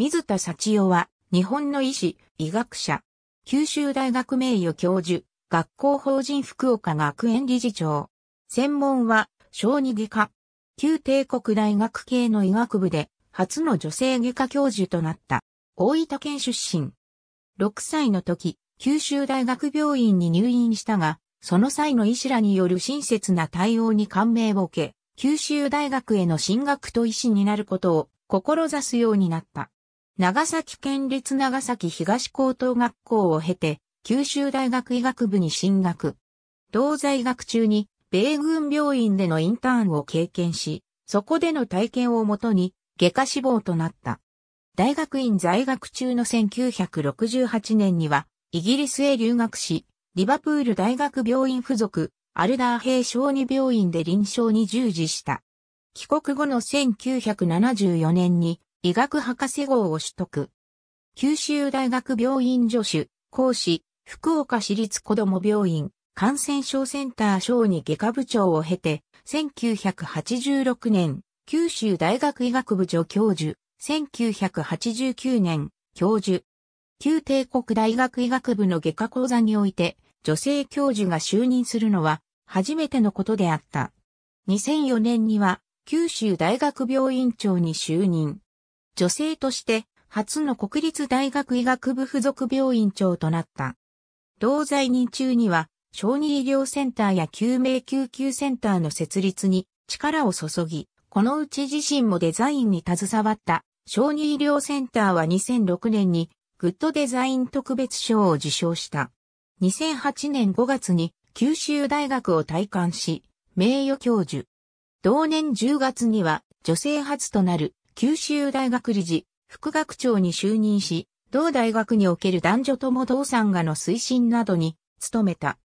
水田幸代は、日本の医師、医学者、九州大学名誉教授、学校法人福岡学園理事長。専門は、小児外科。旧帝国大学系の医学部で、初の女性外科教授となった。大分県出身。6歳の時、九州大学病院に入院したが、その際の医師らによる親切な対応に感銘を受け、九州大学への進学と医師になることを志すようになった。長崎県立長崎東高等学校を経て、九州大学医学部に進学。同在学中に、米軍病院でのインターンを経験し、そこでの体験をもとに、外科志望となった。大学院在学中の1968年には、イギリスへ留学し、リバプール大学病院付属、アルダーヘイ小児病院で臨床に従事した。帰国後の1974年に、医学博士号を取得。九州大学病院助手、講師、福岡市立子ども病院、感染症センター小児外科部長を経て、1986年、九州大学医学部助教授、1989年、教授。旧帝国大学医学部の外科講座において、女性教授が就任するのは、初めてのことであった。2004年には、九州大学病院長に就任。女性として初の国立大学医学部附属病院長となった。同在任中には、小児医療センターや救命救急センターの設立に力を注ぎ、このうち自身もデザインに携わった小児医療センターは2006年にグッドデザイン特別賞を受賞した。2008年5月に九州大学を退官し、名誉教授。同年10月には女性初となる九州大学理事、副学長に就任し、同大学における男女とも同参画の推進などに努めた。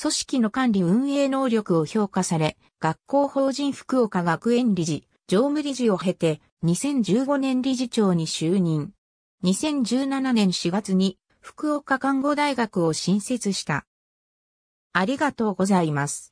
組織の管理運営能力を評価され、学校法人福岡学園理事、常務理事を経て、2015年理事長に就任。2017年4月に福岡看護大学を新設した。ありがとうございます。